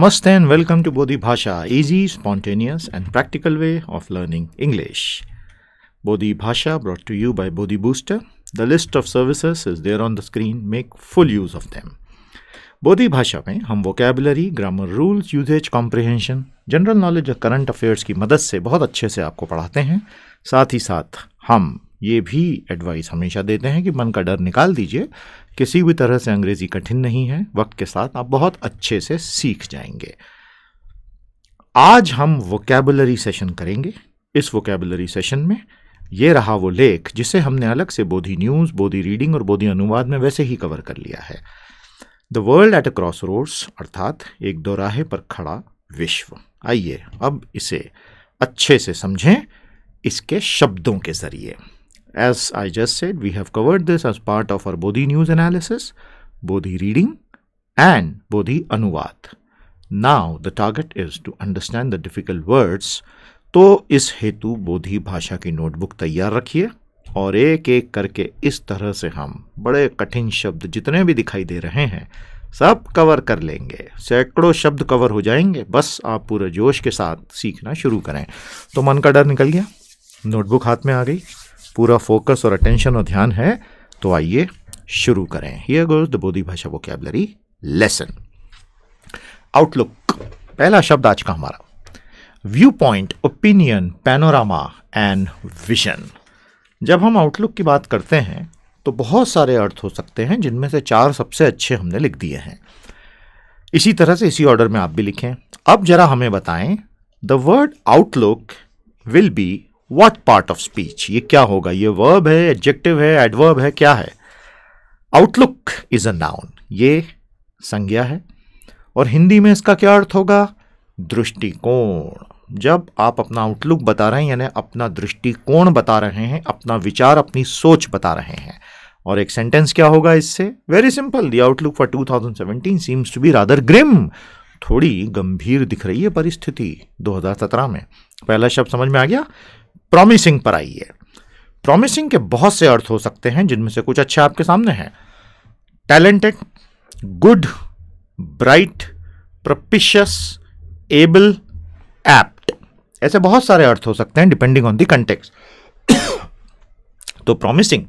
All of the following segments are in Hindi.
नमस्ते and welcome to Bodhi Bhasha easy spontaneous and practical way of learning English Bodhi Bhasha brought to you by Bodhi Booster the list of services is there on the screen make full use of them Bodhi Bhasha में हम vocabulary grammar rules usages comprehension general knowledge और करंट अफेयर्स की मदद से बहुत अच्छे से आपको पढ़ाते हैं साथ ही साथ हम ये भी एडवाइस हमेशा देते हैं कि मन का डर निकाल दीजिए किसी भी तरह से अंग्रेज़ी कठिन नहीं है वक्त के साथ आप बहुत अच्छे से सीख जाएंगे आज हम वोकेबुलरी सेशन करेंगे इस वोकेबुलरी सेशन में ये रहा वो लेख जिसे हमने अलग से बोधी न्यूज़ बोधी रीडिंग और बोधी अनुवाद में वैसे ही कवर कर लिया है the world at a crossroads अर्थात एक दोराहे पर खड़ा विश्व आइए अब इसे अच्छे से समझें इसके शब्दों के ज़रिए As I just said, we have covered this as part of our Bodhi news analysis, Bodhi reading, and Bodhi anuvad. Now the target is to understand the difficult words. तो इस हेतु बोधि भाषा की नोटबुक तैयार रखिए और एक एक करके इस तरह से हम बड़े कठिन शब्द जितने भी दिखाई दे रहे हैं सब कवर कर लेंगे सैकड़ों शब्द कवर हो जाएंगे बस आप पूरे जोश के साथ सीखना शुरू करें तो मन का डर निकल गया नोटबुक हाथ में आ गई पूरा फोकस और अटेंशन और ध्यान है तो आइए शुरू करें हियर गोज द बोधी भाषा वोकेबलरी लेसन आउटलुक पहला शब्द आज का हमारा viewpoint opinion panorama and vision जब हम आउटलुक की बात करते हैं तो बहुत सारे अर्थ हो सकते हैं जिनमें से चार सबसे अच्छे हमने लिख दिए हैं इसी तरह से इसी ऑर्डर में आप भी लिखें अब जरा हमें बताएं the word outlook will be what part of speech ये क्या होगा ये वर्ब है एडजेक्टिव है एडवर्ब है क्या है आउटलुक इज अ नाउन ये संज्ञा है और हिंदी में इसका क्या अर्थ होगा दृष्टिकोण जब आप अपना आउटलुक बता रहे हैं यानी अपना दृष्टिकोण बता रहे हैं अपना विचार अपनी सोच बता रहे हैं और एक सेंटेंस क्या होगा इससे very simple the outlook for 2017 seems to be rather grim थोड़ी गंभीर दिख रही है परिस्थिति 2017 में पहला शब्द समझ में आ गया प्रॉमिसिंग पर आइए प्रॉमिसिंग के बहुत से अर्थ हो सकते हैं जिनमें से कुछ अच्छे आपके सामने हैं talented good bright propitious able apt ऐसे बहुत सारे अर्थ हो सकते हैं डिपेंडिंग ऑन दी कंटेक्स तो प्रॉमिसिंग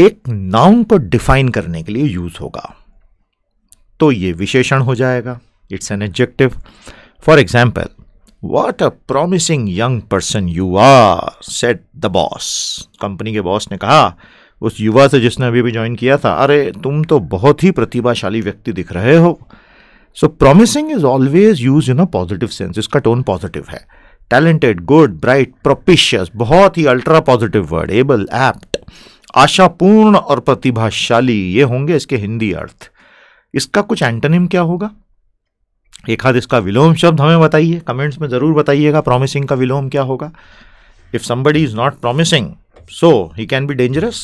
एक नाउन को डिफाइन करने के लिए यूज होगा तो ये विशेषण हो जाएगा it's an adjective for example what a promising young person you are said the boss company के बॉस ने कहा उस युवा से जिसने अभी भी ज्वाइन किया था अरे तुम तो बहुत ही प्रतिभाशाली व्यक्ति दिख रहे हो so promising is always use in a positive sense इसका टोन पॉजिटिव है टैलेंटेड गुड ब्राइट प्रोपिशियस बहुत ही ultra positive word able apt आशापूर्ण और प्रतिभाशाली ये होंगे इसके हिंदी अर्थ इसका कुछ एंटनिम क्या होगा एक हाथ इसका विलोम शब्द हमें बताइए कमेंट्स में ज़रूर बताइएगा प्रॉमिसिंग का विलोम क्या होगा if somebody is not promising so he can be dangerous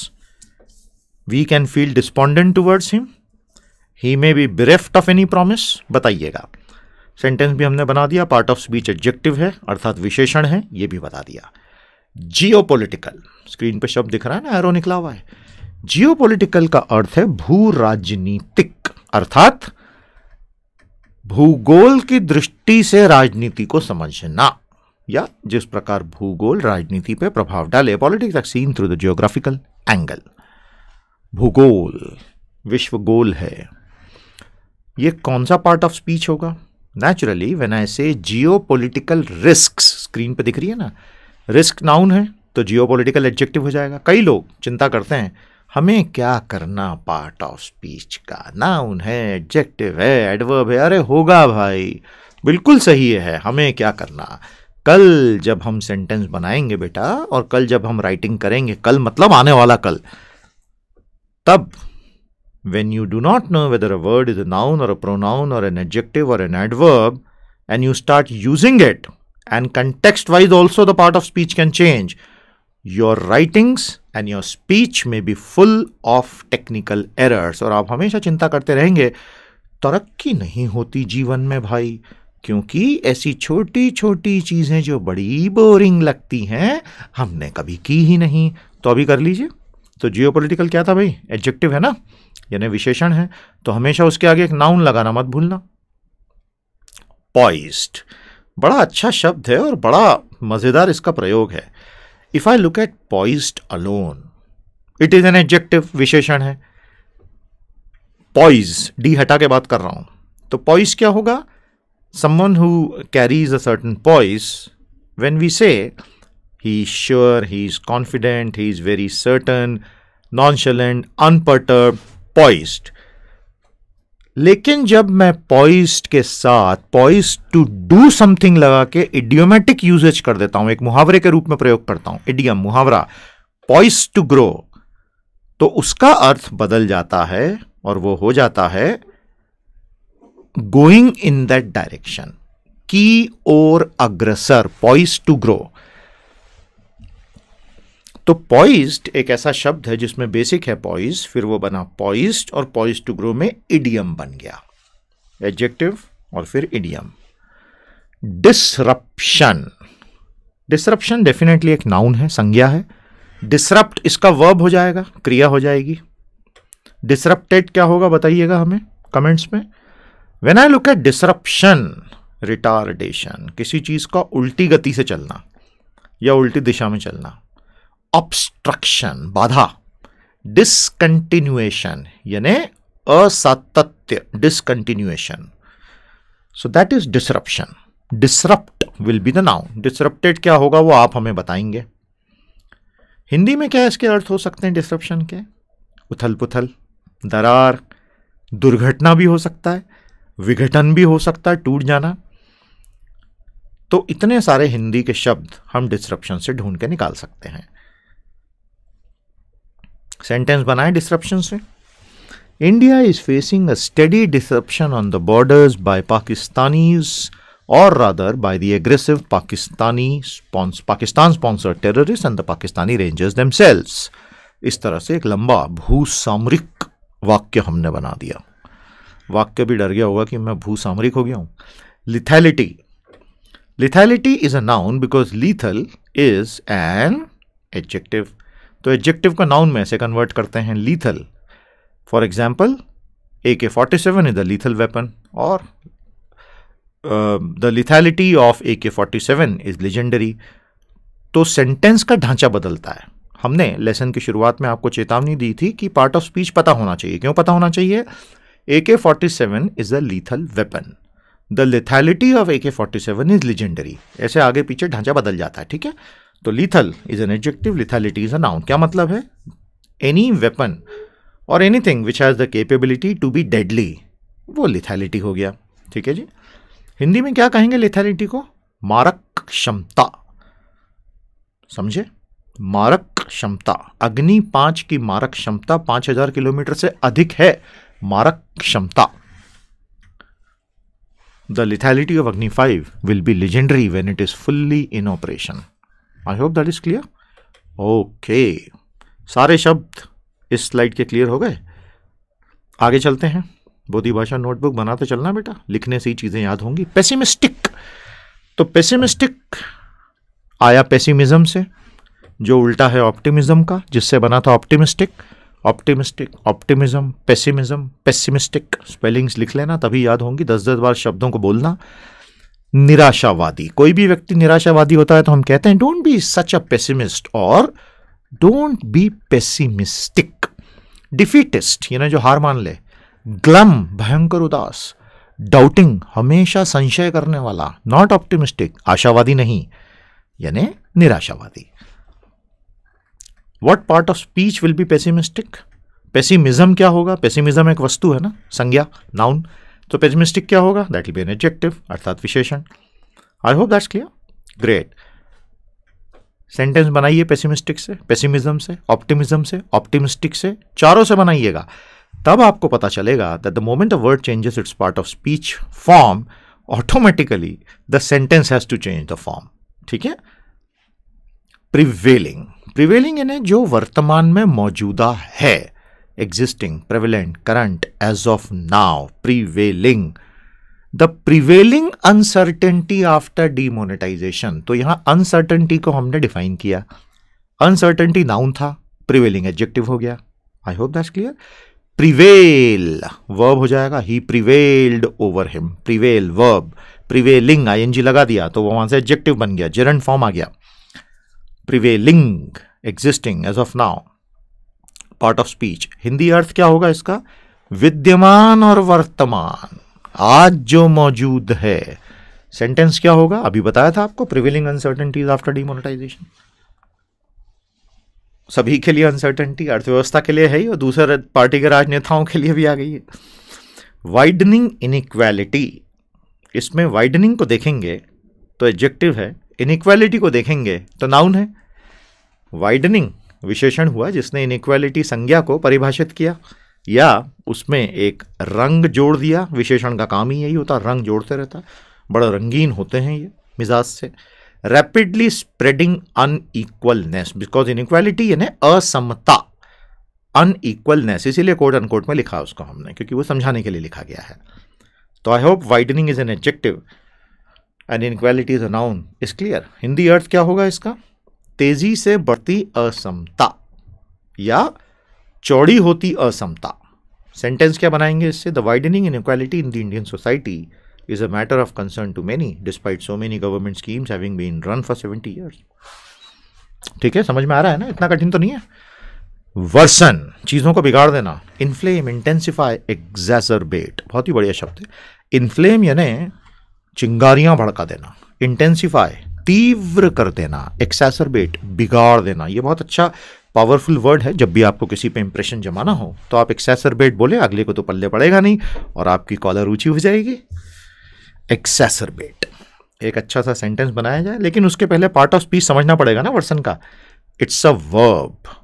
we can feel despondent towards him he may be bereft of any promise बताइएगा सेंटेंस भी हमने बना दिया पार्ट ऑफ स्पीच एडजेक्टिव है अर्थात विशेषण है ये भी बता दिया जियो स्क्रीन पर शब्द दिख रहा है ना एरो निकला हुआ है जियो का अर्थ है भू राजनीतिक अर्थात भूगोल की दृष्टि से राजनीति को समझना या जिस प्रकार भूगोल राजनीति पे प्रभाव डाले politics are seen through the geographical angle भूगोल विश्व गोल है ये कौन सा पार्ट ऑफ स्पीच होगा naturally when I say geo political risk screen पे दिख रही है ना रिस्क नाउन है तो जियो पोलिटिकल एडजेक्टिव हो जाएगा कई लोग चिंता करते हैं हमें क्या करना पार्ट ऑफ स्पीच का नाउन है एडजेक्टिव है एडवर्ब है अरे होगा भाई बिल्कुल सही है हमें क्या करना कल जब हम सेंटेंस बनाएंगे बेटा और कल जब हम राइटिंग करेंगे कल मतलब आने वाला कल तब when you do not know whether a word is a noun or a pronoun or an adjective or an adverb and you start using it and contextwise also the part of speech can change your writings and your speech में be full of technical errors और आप हमेशा चिंता करते रहेंगे तरक्की नहीं होती जीवन में भाई क्योंकि ऐसी छोटी छोटी चीज़ें जो बड़ी बोरिंग लगती हैं हमने कभी की ही नहीं तो अभी कर लीजिए तो जियो क्या था भाई एडजेक्टिव है ना यानी विशेषण है तो हमेशा उसके आगे एक नाउन लगाना मत भूलना पॉइस्ड बड़ा अच्छा शब्द है और बड़ा मज़ेदार इसका प्रयोग है If I look at poised alone, it is an adjective, visheshan hai. Poise, d hata ke baat kar raha hun. Toh poise kya hoga? Someone who carries a certain poise, when we say, he is sure, he is confident, he is very certain, nonchalant, unperturbed, poised. लेकिन जब मैं पॉइस्ट के साथ पॉइस्ट टू डू समथिंग लगा के इडियोमेटिक यूजेज कर देता हूं एक मुहावरे के रूप में प्रयोग करता हूं इडियम मुहावरा पॉइस टू ग्रो तो उसका अर्थ बदल जाता है और वो हो जाता है गोइंग इन दैट डायरेक्शन की ओर अग्रसर पॉइस टू ग्रो तो पॉइस्ड एक ऐसा शब्द है जिसमें बेसिक है पॉइज फिर वो बना पॉइस्ड और पॉइज टू ग्रो में इडियम बन गया एडजेक्टिव और फिर इडियम डिसरप्शन डिसरप्शन डेफिनेटली एक नाउन है संज्ञा है डिसरप्ट इसका वर्ब हो जाएगा क्रिया हो जाएगी डिसरप्टेड क्या होगा बताइएगा हमें कमेंट्स में when I look at disruption retardation किसी चीज़ का उल्टी गति से चलना या उल्टी दिशा में चलना ऑब्स्ट्रक्शन बाधा डिसकंटिन्यूएशन यानी असातत्य discontinuation so that is disruption disrupt will be the noun disrupted क्या होगा वो आप हमें बताएंगे हिंदी में क्या इसके अर्थ हो सकते हैं डिसरप्शन के उथल पुथल दरार दुर्घटना भी हो सकता है विघटन भी हो सकता है टूट जाना तो इतने सारे हिंदी के शब्द हम डिसरप्शन से ढूंढ के निकाल सकते हैं सेंटेंस बनाए डिस्ट्रप्शन से India is facing a steady disruption on the borders by Pakistanis or rather by the aggressive Pakistani Pakistan sponsored terrorist and the Pakistani rangers Rangers इस तरह से एक लंबा भू सामरिक वाक्य हमने बना दिया वाक्य भी डर गया होगा कि मैं भू सामरिक हो गया हूँ lethality lethality is a noun because lethal is an adjective तो एडजेक्टिव को नाउन में ऐसे कन्वर्ट करते हैं lethal for example A K forty seven is the lethal weapon और the lethality of A K forty seven is legendary तो सेंटेंस का ढांचा बदलता है हमने लेसन की शुरुआत में आपको चेतावनी दी थी कि पार्ट ऑफ स्पीच पता होना चाहिए क्यों पता होना चाहिए A K forty seven is a lethal weapon the lethality of A K forty seven is legendary ऐसे आगे पीछे ढांचा बदल जाता है ठीक है तो lethal is an adjective lethality is a noun क्या मतलब है any weapon or anything which has the capability to be deadly वो लिथैलिटी हो गया ठीक है जी हिंदी में क्या कहेंगे लिथैलिटी को मारक क्षमता समझे मारक क्षमता अग्नि पांच की मारक क्षमता पांच हजार किलोमीटर से अधिक है मारक क्षमता the lethality of Agni five will be legendary when it is fully in operation I hope that is clear okay सारे शब्द इस स्लाइड के क्लियर हो गए आगे चलते हैं बोधी भाषा नोटबुक बनाते तो चलना बेटा लिखने से ही चीज़ें याद होंगी पेसिमिस्टिक तो पेसिमिस्टिक आया पेसिमिज्म से जो उल्टा है ऑप्टिमिज्म का जिससे बना था optimistic optimistic optimism pessimism pessimistic spellings लिख लेना तभी याद होंगी दस दस बार शब्दों को बोलना निराशावादी कोई भी व्यक्ति निराशावादी होता है तो हम कहते हैं don't be such a pessimist or don't be pessimistic defeatist यानी जो हार मान ले ग्लम भयंकर उदास डाउटिंग हमेशा संशय करने वाला नॉट ऑप्टिमिस्टिक आशावादी नहीं यानी निराशावादी what part of speech will be pessimistic pessimism क्या होगा पेसिमिज्म एक वस्तु है ना संज्ञा नाउन तो पेजमिस्टिक क्या होगा that will be an adjective अर्थात विशेषण I hope that's clear great sentence बनाइए पेसिमिस्टिक से पेसिमिज्म से ऑप्टिमिज्म से ऑप्टिमिस्टिक से चारों से बनाइएगा तब आपको पता चलेगा that the moment a word changes its part of speech form automatically the sentence has to change the form ठीक है प्रिवेलिंग प्रिवेलिंग यानी जो वर्तमान में मौजूदा है existing, prevalent, current, as of now, prevailing. The prevailing uncertainty after demonetisation तो यहाँ अनसर्टेनिटी को हमने डिफाइन किया अनसर्टेनिटी नाउन था प्रिवेलिंग एडजेक्टिव हो गया I hope that's clear prevail verb हो जाएगा he prevailed over him prevail verb prevailing आई लगा दिया तो वहां से एडजेक्टिव बन गया जेरन फॉर्म आ गया prevailing existing as of now part of speech Hindi अर्थ क्या होगा इसका विद्यमान और वर्तमान आज जो मौजूद है सेंटेंस क्या होगा अभी बताया था आपको प्रिविलिंग अनसर्टेंटीज आफ्टर डिमोनेटाइजेशन सभी के लिए अनसर्टेंटी अर्थव्यवस्था के लिए है ही और दूसरे पार्टी के राजनेताओं के लिए भी आ गई है वाइडनिंग इनइक्वालिटी इसमें वाइडनिंग को देखेंगे तो एडजेक्टिव है इनइक्वालिटी को देखेंगे तो नाउन है वाइडनिंग विशेषण हुआ जिसने इनक्वालिटी संज्ञा को परिभाषित किया या उसमें एक रंग जोड़ दिया विशेषण का काम ही यही होता रंग जोड़ते रहता बड़ा रंगीन होते हैं ये मिजाज से rapidly spreading unequalness because inequality यानी असमता अनईक्वलनेस इसीलिए कोर्ट अनकोर्ट में लिखा उसको हमने क्योंकि वो समझाने के लिए लिखा गया है तो I hope widening is an adjective and inequality is a noun is clear Hindi अर्थ क्या होगा इसका तेजी से बढ़ती असमता या चौड़ी होती असमता सेंटेंस क्या बनाएंगे इससे the widening inequality in the Indian society is a matter of concern to many despite so many government schemes having been run for seventy years ठीक है समझ में आ रहा है ना इतना कठिन तो नहीं है वर्सन चीज़ों को बिगाड़ देना इन्फ्लेम इंटेंसिफाई एग्जैसरबेट बहुत ही बढ़िया शब्द है इन्फ्लेम यानी चिंगारियां भड़का देना इंटेंसिफाई तीव्र कर देना एक्सेसरबेट बिगाड़ देना ये बहुत अच्छा पावरफुल वर्ड है जब भी आपको किसी पे इंप्रेशन जमाना हो तो आप एक्सेसरबेट बोले अगले को तो पल्ले पड़ेगा नहीं और आपकी कॉलर ऊंची हो जाएगी एक्सेसरबेट एक अच्छा सा सेंटेंस बनाया जाए लेकिन उसके पहले पार्ट ऑफ स्पीच समझना पड़ेगा ना वर्सन का it's a verb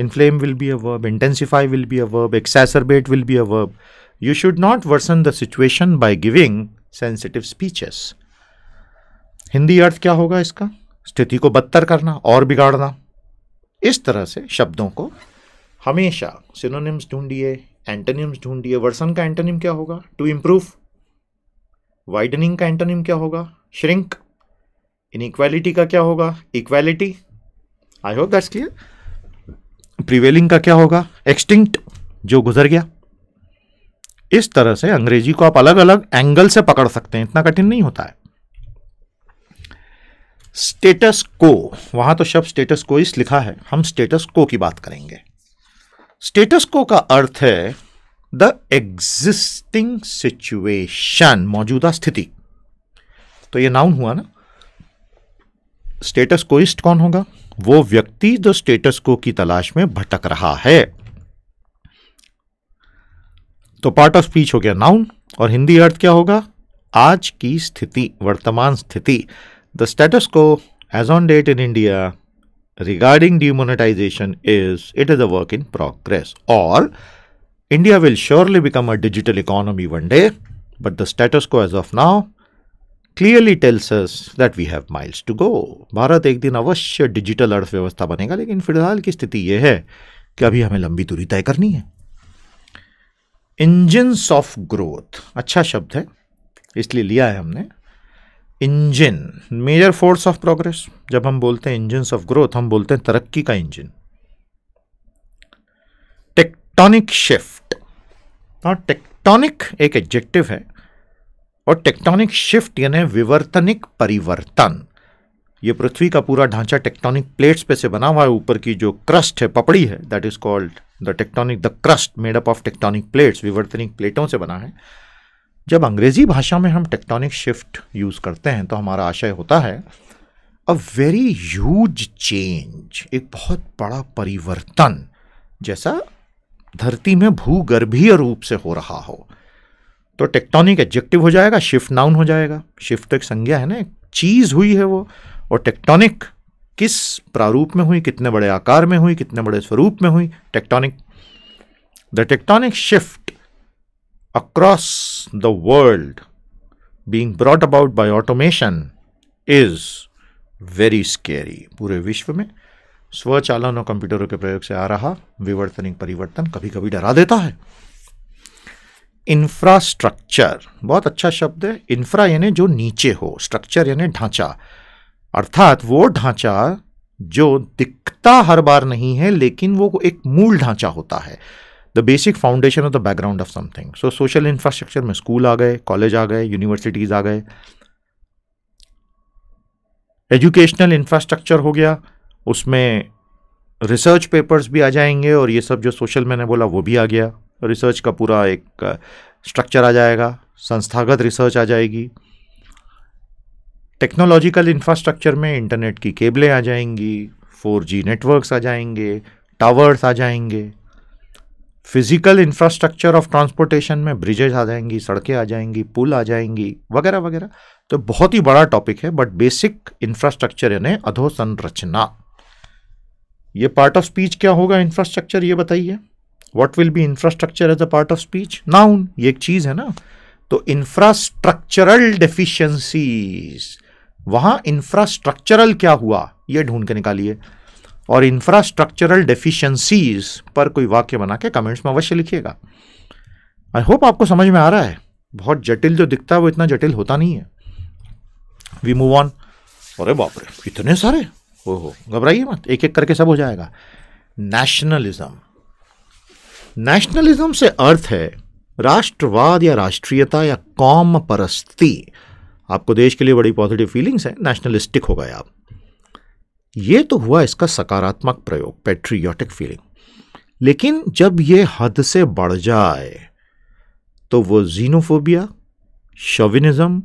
inflame will be a verb intensify will be a verb exacerbate will be a verb you should not worsen the situation by giving sensitive speeches Hindi अर्थ क्या होगा इसका स्थिति को बदतर करना और बिगाड़ना इस तरह से शब्दों को हमेशा सिनोनिम्स ढूंढिए एंटोनिम्स ढूंढिए वर्सन का एंटोनिम क्या होगा टू इम्प्रूव वाइडनिंग का एंटोनिम क्या होगा श्रिंक इनइक्वालिटी का क्या होगा equality I hope that's clear prevailing का क्या होगा एक्सटिंक्ट जो गुजर गया इस तरह से अंग्रेजी को आप अलग अलग एंगल से पकड़ सकते हैं इतना कठिन नहीं होता है स्टेटस को वहां तो शब्द स्टेटस को इस लिखा है हम स्टेटस को की बात करेंगे स्टेटस को का अर्थ है द एग्जिस्टिंग सिचुएशन मौजूदा स्थिति तो ये नाउन हुआ ना स्टेटस कोइस्ट कौन होगा वो व्यक्ति जो स्टेटस को की तलाश में भटक रहा है तो पार्ट ऑफ स्पीच हो गया नाउन और हिंदी अर्थ क्या होगा आज की स्थिति वर्तमान स्थिति The status quo as on date in India regarding demonetization is it is a work in progress or India will surely become a digital economy one day, but the status quo as of now clearly tells us that we have miles to go bharat ek din avashya digital अर्थव्यवस्था banega lekin filhal ki sthiti ye hai ki abhi hame lambi duri tay karni hai engines of growth acha shabd hai isliye liya hai humne engine major force of progress जब हम बोलते हैं इंजन ऑफ ग्रोथ हम बोलते हैं तरक्की का इंजन टेक्टोनिक शिफ्ट और टेक्टोनिक एक एडजेक्टिव है और टेक्टोनिक शिफ्ट यानी विवर्तनिक परिवर्तन ये पृथ्वी का पूरा ढांचा टेक्टोनिक प्लेट्स पे से बना हुआ है ऊपर की जो क्रस्ट है पपड़ी है that is called the tectonic the crust made up of tectonic plates विवर्तनिक प्लेटों से बना है जब अंग्रेज़ी भाषा में हम टेक्टोनिक शिफ्ट यूज़ करते हैं तो हमारा आशय होता है अ वेरी ह्यूज चेंज एक बहुत बड़ा परिवर्तन जैसा धरती में भूगर्भीय रूप से हो रहा हो तो टेक्टोनिक एडजेक्टिव हो जाएगा शिफ्ट नाउन हो जाएगा शिफ्ट तो एक संज्ञा है ना एक चीज़ हुई है वो और टेक्टोनिक किस प्रारूप में हुई कितने बड़े आकार में हुई कितने बड़े स्वरूप में हुई tectonic the tectonic shift across the world being brought about by automation is very scary. पूरे विश्व में स्वचालन और कंप्यूटरों के प्रयोग से आ रहा विवर्तनिक परिवर्तन कभी कभी डरा देता है इंफ्रास्ट्रक्चर बहुत अच्छा शब्द है इंफ्रा यानी जो नीचे हो स्ट्रक्चर यानी ढांचा अर्थात वो ढांचा जो दिखता हर बार नहीं है लेकिन वो एक मूल ढांचा होता है the basic foundation of the background of something so social infrastructure में स्कूल आ गए कॉलेज आ गए यूनिवर्सिटीज़ आ गए एजुकेशनल इंफ्रास्ट्रक्चर हो गया उसमें रिसर्च पेपर्स भी आ जाएंगे और ये सब जो सोशल मैंने बोला वो भी आ गया रिसर्च का पूरा एक स्ट्रक्चर आ जाएगा संस्थागत रिसर्च आ जाएगी टेक्नोलॉजिकल इंफ्रास्ट्रक्चर में इंटरनेट की केबलें आ जाएंगी 4G नेटवर्क्स आ जाएंगे टावर्स आ जाएंगे फिजिकल इंफ्रास्ट्रक्चर ऑफ ट्रांसपोर्टेशन में ब्रिजेज आ जाएंगी सड़कें आ जाएंगी पुल आ जाएंगी वगैरह वगैरह तो बहुत ही बड़ा टॉपिक है बट बेसिक इंफ्रास्ट्रक्चर यानी अधोसंरचना ये पार्ट ऑफ स्पीच क्या होगा इंफ्रास्ट्रक्चर ये बताइए what will be infrastructure as a part of speech noun ये एक चीज़ है ना तो इंफ्रास्ट्रक्चरल डेफिशिएंसीज वहां इंफ्रास्ट्रक्चरल क्या हुआ ये ढूंढ के निकालिए और इंफ्रास्ट्रक्चरल डेफिशिएंसीज पर कोई वाक्य बना के कमेंट्स में अवश्य लिखिएगा आई होप आपको समझ में आ रहा है बहुत जटिल जो दिखता है वो इतना जटिल होता नहीं है वी मूव ऑन अरे बाप रे इतने सारे हो हो घबराइए मत एक एक करके सब हो जाएगा नेशनलिज्म नेशनलिज्म से अर्थ है राष्ट्रवाद या राष्ट्रीयता या कौम परस्ती आपको देश के लिए बड़ी पॉजिटिव फीलिंग्स है नेशनलिस्टिक हो गए आप ये तो हुआ इसका सकारात्मक प्रयोग पेट्रियोटिक फीलिंग लेकिन जब ये हद से बढ़ जाए तो वो जीनोफोबिया शोविनिज्म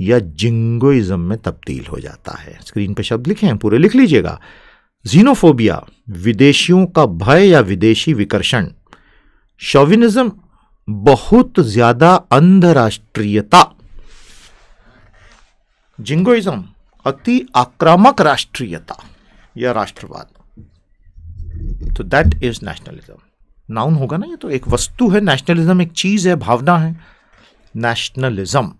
या जिंगोइज्म में तब्दील हो जाता है स्क्रीन पर शब्द लिखे हैं पूरे लिख लीजिएगा जीनोफोबिया विदेशियों का भय या विदेशी विकर्षण शोविनिज्म बहुत ज़्यादा अंधराष्ट्रीयता जिंगोइज्म अति आक्रामक राष्ट्रीयता या राष्ट्रवाद तो दैट इज नेशनलिज्म नाउन होगा ना ये तो एक वस्तु है नेशनलिज्म एक चीज है भावना है नेशनलिज्म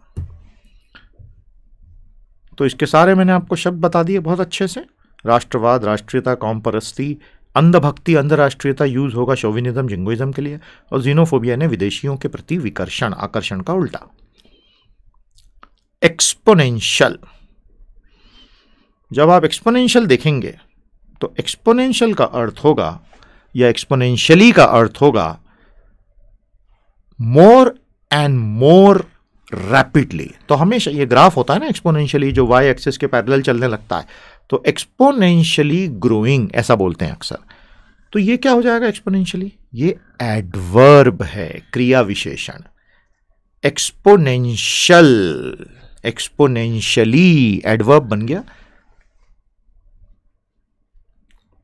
तो इसके सारे मैंने आपको शब्द बता दिए बहुत अच्छे से राष्ट्रवाद राष्ट्रीयता कौम परस्ती अंधभक्ति अंधराष्ट्रीयता यूज होगा शोविनिज्म जिंगोइज्म के लिए और जीनोफोबिया ने विदेशियों के प्रति विकर्षण आकर्षण का उल्टा एक्सपोनेंशियल जब आप एक्सपोनेंशियल देखेंगे तो एक्सपोनेंशियल का अर्थ होगा या एक्सपोनेंशियली का अर्थ होगा मोर एंड मोर रैपिडली तो हमेशा ये ग्राफ होता है ना एक्सपोनेंशियली जो वाई एक्सिस के पैरेलल चलने लगता है तो एक्सपोनेंशियली ग्रोइंग ऐसा बोलते हैं अक्सर तो ये क्या हो जाएगा एक्सपोनेंशियली ये एडवर्ब है क्रिया विशेषण एक्सपोनेंशियल एक्सपोनेंशियली एडवर्ब बन गया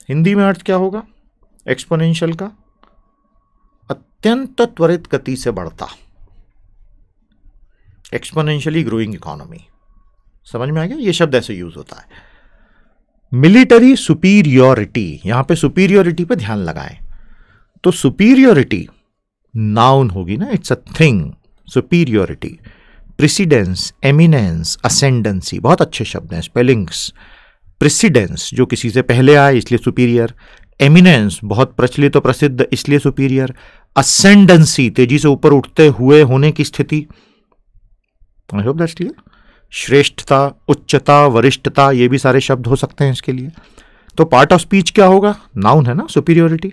हिंदी में अर्थ क्या होगा एक्सपोनेंशियल का अत्यंत त्वरित गति से बढ़ता एक्सपोनेंशियली ग्रोइंग इकोनॉमी समझ में आ गया ये शब्द ऐसे यूज होता है मिलिटरी सुपीरियोरिटी यहां पे सुपीरियोरिटी पे ध्यान लगाएं तो सुपीरियोरिटी नाउन होगी ना it's a thing superiority precedence eminence ascendancy बहुत अच्छे शब्द हैं स्पेलिंग्स प्रेसिडेंस जो किसी से पहले आए इसलिए सुपीरियर एमिनेंस बहुत प्रचलित तो और प्रसिद्ध इसलिए सुपीरियर असेंडेंसी तेजी से ऊपर उठते हुए होने की स्थिति आई होप दैट्स क्लियर श्रेष्ठता उच्चता वरिष्ठता ये भी सारे शब्द हो सकते हैं इसके लिए तो पार्ट ऑफ स्पीच क्या होगा नाउन है ना सुपीरियोरिटी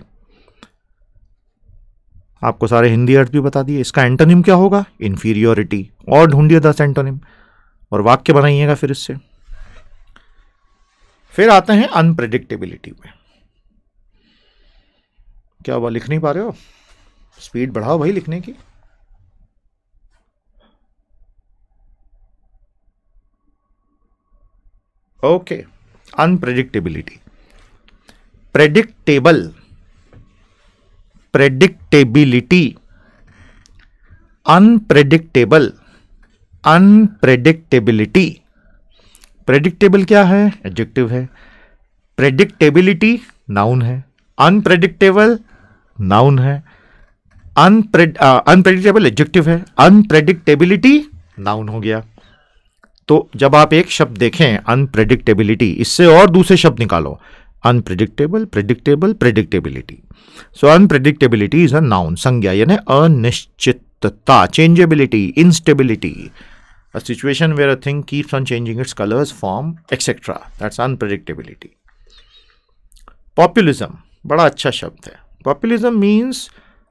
आपको सारे हिंदी अर्थ भी बता दिए इसका एंटोनिम क्या होगा इन्फीरियोरिटी और ढूंढिए दस एंटोनिम और वाक्य बनाइएगा फिर इससे फिर आते हैं अनप्रेडिक्टेबिलिटी में क्या हुआ लिख नहीं पा रहे हो स्पीड बढ़ाओ भाई लिखने की okay unpredictability predictable predictability unpredictable unpredictability predictable क्या है एडजेक्टिव है प्रेडिक्टेबिलिटी नाउन है अनप्रेडिक्टेबल नाउन है अनप्रेडिक्टेबल एडजेक्टिव uh, है अनप्रेडिक्टेबिलिटी नाउन हो गया तो जब आप एक शब्द देखें अनप्रेडिक्टेबिलिटी इससे और दूसरे शब्द निकालो unpredictable predictable predictability so unpredictability is a noun संज्ञा यानी अनिश्चितता changeability instability a situation where a thing keeps on changing its colors, form, etc. That's unpredictability. Populism, bada अच्छा शब्द Populism means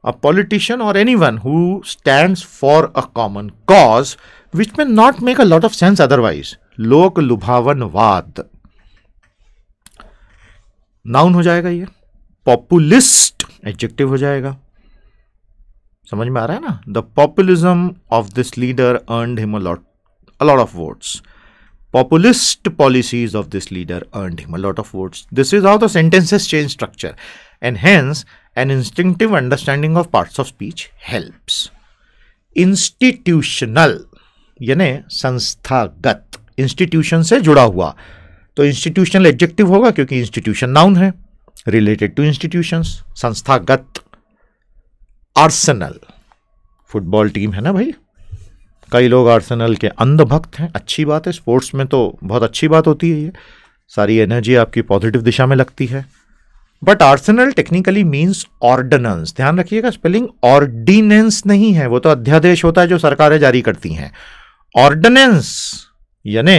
a politician or anyone who stands for a common cause, which may not make a lot of sense otherwise. लोक लुभावनवाद नाउन हो जाएगा ये पॉपुलिस्ट एडजेक्टिव हो जाएगा समझ में आ रहा है ना the populism of this leader earned him a a lot of votes. Populist policies of this leader earned him a lot of votes. This is how the sentences change structure, and hence, an instinctive understanding of parts of speech helps. Institutional yane संस्थागत institution से जुड़ा हुआ तो institutional adjective होगा क्योंकि institution noun है related to institutions, संस्थागत arsenal, football team है ना भाई कई लोग आर्सेनल के अंधभक्त हैं अच्छी बात है स्पोर्ट्स में तो बहुत अच्छी बात होती है ये सारी एनर्जी आपकी पॉजिटिव दिशा में लगती है but arsenal technically means ordnance ध्यान रखिएगा स्पेलिंग ऑर्डिनेंस नहीं है वो तो अध्यादेश होता है जो सरकारें जारी करती हैं ऑर्डिनेंस यानी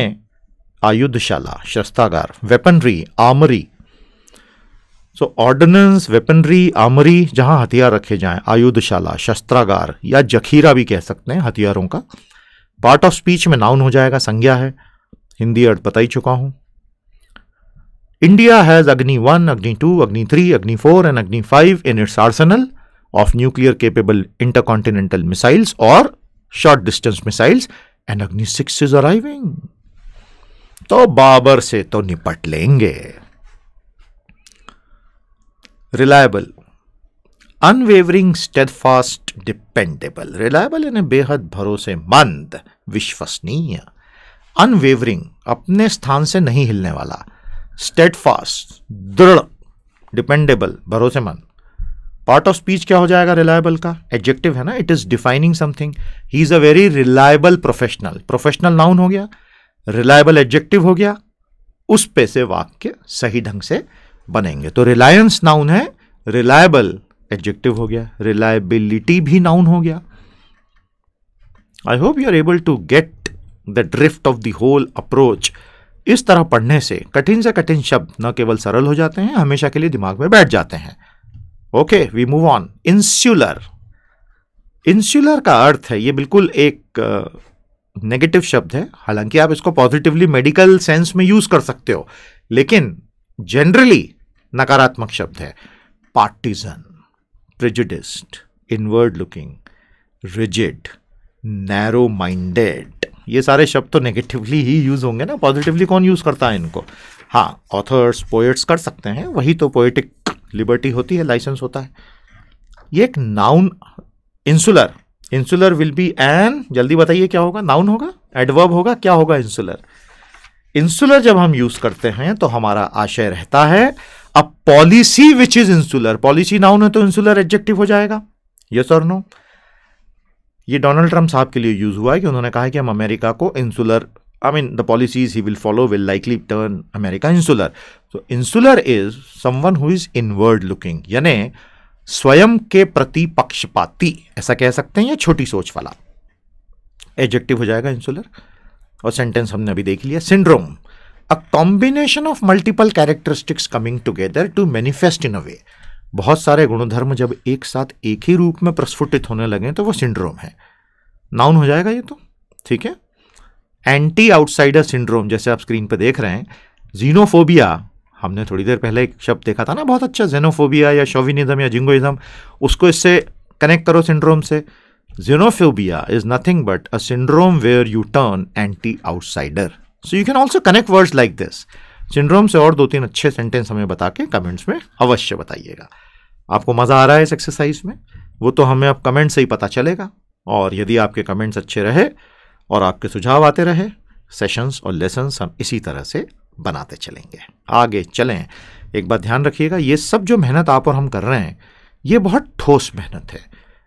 आयुधशाला शस्त्रागार weaponry armoury so ordnance weaponry armoury जहां हथियार रखे जाएं आयुधशाला शस्त्रागार या जखीरा भी कह सकते हैं हथियारों का पार्ट ऑफ स्पीच में नाउन हो जाएगा संज्ञा है हिंदी अर्थ बता ही चुका हूं India has Agni one Agni two Agni three Agni four and Agni five in its arsenal of nuclear capable intercontinental missiles और short distance missiles and Agni six is arriving तो बाबर से तो निपट लेंगे reliable unwavering steadfast dependable reliable यानी बेहद भरोसेमंद विश्वसनीय अनवेवरिंग अपने स्थान से नहीं हिलने वाला स्टेडफास्ट दृढ़ डिपेंडेबल भरोसेमंद पार्ट ऑफ स्पीच क्या हो जाएगा रिलायबल का एडजेक्टिव है ना it is defining something he is a very reliable professional professional noun हो गया रिलायबल एडजेक्टिव हो गया उस पे से वाक्य सही ढंग से बनेंगे तो रिलायंस नाउन है रिलायबल एडजेक्टिव हो गया रिलायबिलिटी भी नाउन हो गया I hope you are able to get the drift of the whole approach इस तरह पढ़ने से कठिन से कठिन शब्द न केवल सरल हो जाते हैं हमेशा के लिए दिमाग में बैठ जाते हैं okay we move on insular insular का अर्थ है ये बिल्कुल एक नेगेटिव uh, शब्द है हालांकि आप इसको पॉजिटिवली मेडिकल सेंस में यूज कर सकते हो लेकिन जनरली नकारात्मक शब्द है partisan prejudiced inward looking rigid narrow minded ये सारे शब्द तो नेगेटिवली ही यूज़ होंगे ना पॉजिटिवली कौन यूज़ करता है इनको हाँ ऑथर्स पोएट्स कर सकते हैं वही तो पोएटिक लिबर्टी होती है लाइसेंस होता है ये एक noun insular insular will be an जल्दी बताइए क्या होगा नाउन होगा एडवर्ब होगा क्या होगा इंसुलर इंसुलर जब हम यूज़ करते हैं तो हमारा आशय रहता है अब policy which is insular policy noun है तो इंसुलर एडजेक्टिव हो जाएगा यस और नो ये डोनाल्ड ट्रंप साहब के लिए यूज हुआ है कि उन्होंने कहा है कि हम अमेरिका को insular I mean the policies he will follow will likely turn America insular तो insular is someone who is inward looking यानी स्वयं के प्रति पक्षपाती ऐसा कह सकते हैं या छोटी सोच वाला एडजेक्टिव हो जाएगा इंसुलर और सेंटेंस हमने अभी देख लिया syndrome a combination of multiple characteristics coming together to manifest in a way बहुत सारे गुणधर्म जब एक साथ एक ही रूप में प्रस्फुटित होने लगे तो वो सिंड्रोम है नाउन हो जाएगा ये तो ठीक है एंटी आउटसाइडर सिंड्रोम जैसे आप स्क्रीन पर देख रहे हैं जीनोफोबिया हमने थोड़ी देर पहले एक शब्द देखा था ना बहुत अच्छा जेनोफोबिया या शोविनिज्म या जिंगोइज्म उसको इससे कनेक्ट करो सिंड्रोम से xenophobia is nothing but a syndrome where you turn anti outsider so you can also connect words like this syndrome से और दो तीन अच्छे सेंटेंस हमें बता के कमेंट्स में अवश्य बताइएगा आपको मज़ा आ रहा है इस एक्सरसाइज में वो तो हमें अब कमेंट से ही पता चलेगा और यदि आपके कमेंट्स अच्छे रहे और आपके सुझाव आते रहे सेशंस और लेसन्स हम इसी तरह से बनाते चलेंगे आगे चलें एक बार ध्यान रखिएगा ये सब जो मेहनत आप और हम कर रहे हैं ये बहुत ठोस मेहनत है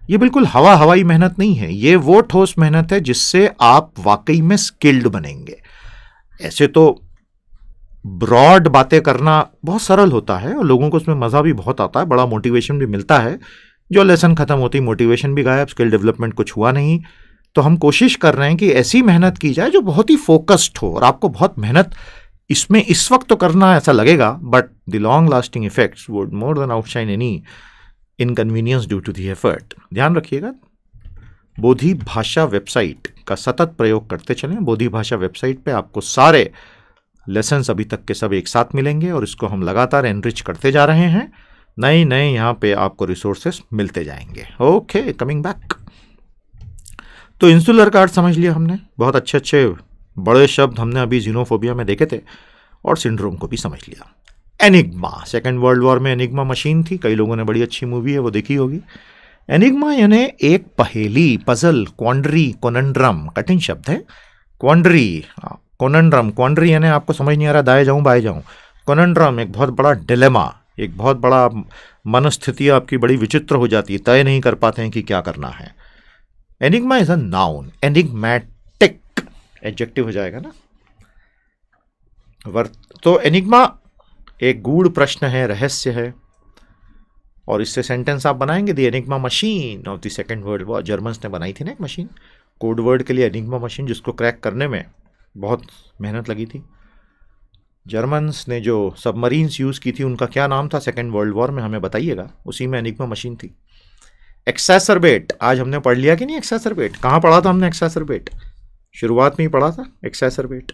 ये बिल्कुल हवा हवाई मेहनत नहीं है ये वो ठोस मेहनत है जिससे आप वाकई में स्किल्ड बनेंगे ऐसे तो ब्रॉड बातें करना बहुत सरल होता है और लोगों को उसमें मज़ा भी बहुत आता है बड़ा मोटिवेशन भी मिलता है जो लेसन ख़त्म होती मोटिवेशन भी गायब स्किल डेवलपमेंट कुछ हुआ नहीं तो हम कोशिश कर रहे हैं कि ऐसी मेहनत की जाए जो बहुत ही फोकस्ड हो और आपको बहुत मेहनत इसमें इस वक्त तो करना ऐसा लगेगा but the long lasting effects would more than outshine any inconvenience due to the effort ध्यान रखिएगा बोधि भाषा वेबसाइट का सतत प्रयोग करते चलें बोधि भाषा वेबसाइट पे आपको सारे लेसन अभी तक के सब एक साथ मिलेंगे और इसको हम लगातार एनरिच करते जा रहे हैं नए नए यहाँ पे आपको रिसोर्सेस मिलते जाएंगे ओके कमिंग बैक तो इंसुलर कार्ड समझ लिया हमने बहुत अच्छे अच्छे बड़े शब्द हमने अभी जीनोफोबिया में देखे थे और सिंड्रोम को भी समझ लिया एनिग्मा सेकेंड वर्ल्ड वॉर में एनिग्मा मशीन थी कई लोगों ने बड़ी अच्छी मूवी है वो देखी होगी एनिग्मा यानी एक पहेली पजल क्वांड्री कोनंड्रम कठिन शब्द है क्वांड्री हाँ, कोनंड्रम क्वांड्री यानी आपको समझ नहीं आ रहा दाए जाऊँ बाए जाऊँ कोनंड्रम एक बहुत बड़ा डिलेमा एक बहुत बड़ा मनस्थिति आपकी बड़ी विचित्र हो जाती है तय नहीं कर पाते हैं कि क्या करना है enigma is a noun enigmatic adjective हो जाएगा ना वर्त तो एनिग्मा एक गूढ़ प्रश्न है रहस्य है और इससे सेंटेंस आप बनाएंगे the enigma machine of the second world war Germans ने बनाई थी ना एक मशीन कोड वर्ड के लिए एनिग्मा मशीन जिसको क्रैक करने में बहुत मेहनत लगी थी जर्मन्स ने जो सबमरीन्स यूज़ की थी उनका क्या नाम था सेकेंड वर्ल्ड वॉर में हमें बताइएगा उसी में एनिग्मा मशीन थी एक्सेसरबेट आज हमने पढ़ लिया कि नहीं एक्सेसरबेट कहाँ पढ़ा था हमने एक्सेसरबेट शुरुआत में ही पढ़ा था एक्सेसरबेट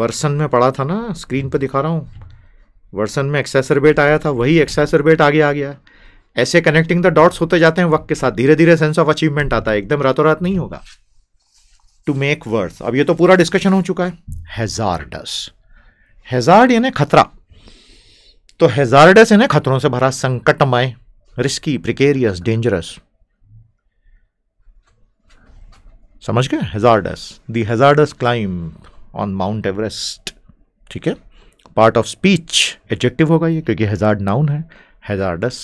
वर्सन में पढ़ा था ना स्क्रीन पर दिखा रहा हूँ वर्सन में एक्सेसरबेट आया था वही एक्सेसरबेट आगे आ गया ऐसे कनेक्टिंग द डॉट्स होते जाते हैं वक्त के साथ धीरे धीरे सेंस ऑफ अचीवमेंट आता है एकदम रातों रात नहीं होगा टू मेक वर्थ अब ये तो पूरा डिस्कशन हो चुका है हेजार्डस हेजार्ड यानी खतरा तो हेजार्डस यानी खतरों से भरा संकटमय रिस्की प्रिकेरियस डेंजरस समझ गए hazardous the hazardous climb on Mount Everest ठीक है पार्ट ऑफ स्पीच एडजेक्टिव होगा ये क्योंकि हैजार्ड नाउन है हैजार्डस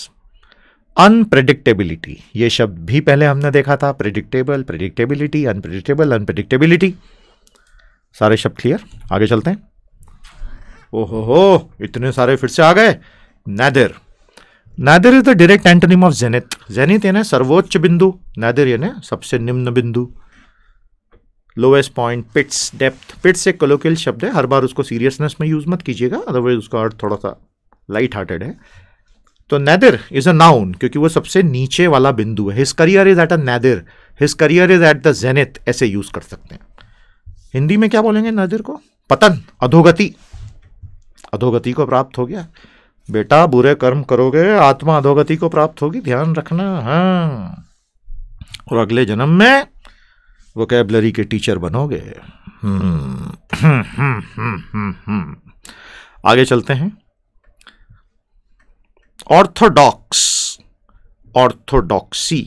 अनप्रडिक्टेबिलिटी ये शब्द भी पहले हमने देखा था प्रिडिक्टेबल प्रिडिक्टेबिलिटी अनप्रडिक्टेबल अनप्रडिक्टेबिलिटी सारे शब्द क्लियर आगे चलते हैं ओहो हो इतने सारे फिर से आ गए nadir nadir is the direct antonym of zenith zenith यानी सर्वोच्च बिंदु नैदर यानी सबसे निम्न बिंदु lowest point pits depth pits एक कोलोकियल शब्द है हर बार उसको सीरियसनेस में यूज़ मत कीजिएगा अदरवाइज उसका अर्थ थोड़ा सा लाइट हार्टेड है तो नैदर इज़ अ नाउन क्योंकि वो सबसे नीचे वाला बिंदु है his career is at a nadir his career is at the zenith ऐसे यूज़ कर सकते हैं हिंदी में क्या बोलेंगे नैदर को पतन अधोगति अधोगति को प्राप्त हो गया बेटा बुरे कर्म करोगे आत्मा अधोगति को प्राप्त होगी ध्यान रखना हाँ और अगले जन्म में वोकेबलरी के टीचर बनोगे हम्म, हम्म, हम्म, हम्म आगे चलते हैं ऑर्थोडॉक्स ऑर्थोडॉक्सी